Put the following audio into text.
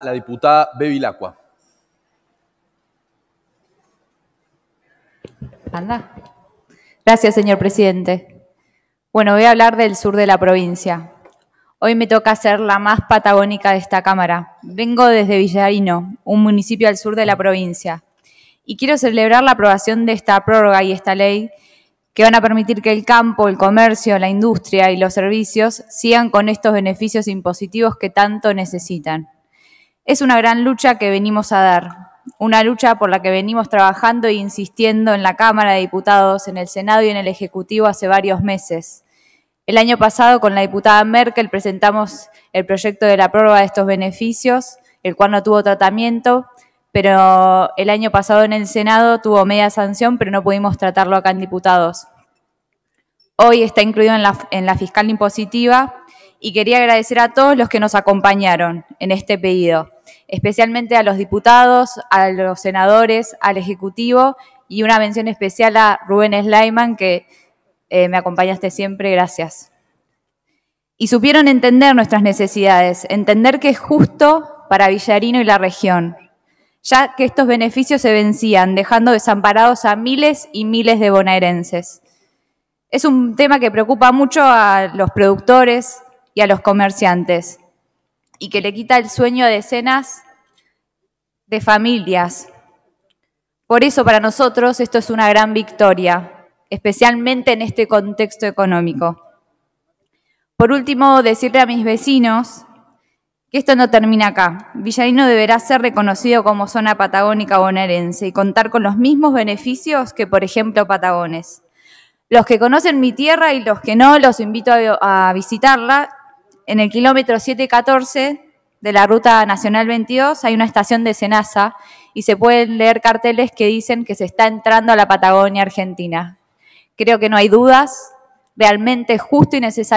la diputada Bevilacqua. Anda. Gracias, señor presidente. Bueno, voy a hablar del sur de la provincia. Hoy me toca ser la más patagónica de esta Cámara. Vengo desde Villarino, un municipio al sur de la provincia, y quiero celebrar la aprobación de esta prórroga y esta ley que van a permitir que el campo, el comercio, la industria y los servicios sigan con estos beneficios impositivos que tanto necesitan. Es una gran lucha que venimos a dar, una lucha por la que venimos trabajando e insistiendo en la Cámara de Diputados, en el Senado y en el Ejecutivo hace varios meses. El año pasado con la diputada Merkel presentamos el proyecto de la prueba de estos beneficios, el cual no tuvo tratamiento, pero el año pasado en el Senado tuvo media sanción, pero no pudimos tratarlo acá en diputados. Hoy está incluido en en la fiscal impositiva, y quería agradecer a todos los que nos acompañaron en este pedido, especialmente a los diputados, a los senadores, al Ejecutivo y una mención especial a Rubén Slayman, que eh, me acompañaste siempre, gracias. Y supieron entender nuestras necesidades, entender que es justo para Villarino y la región, ya que estos beneficios se vencían, dejando desamparados a miles y miles de bonaerenses. Es un tema que preocupa mucho a los productores, a los comerciantes, y que le quita el sueño a decenas de familias. Por eso para nosotros esto es una gran victoria, especialmente en este contexto económico. Por último, decirle a mis vecinos que esto no termina acá. Villarino deberá ser reconocido como zona patagónica bonaerense y contar con los mismos beneficios que, por ejemplo, Patagones. Los que conocen mi tierra y los que no, los invito a, visitarla en el kilómetro 714 de la ruta nacional 22 hay una estación de Senasa y se pueden leer carteles que dicen que se está entrando a la Patagonia Argentina. Creo que no hay dudas, realmente es justo y necesario.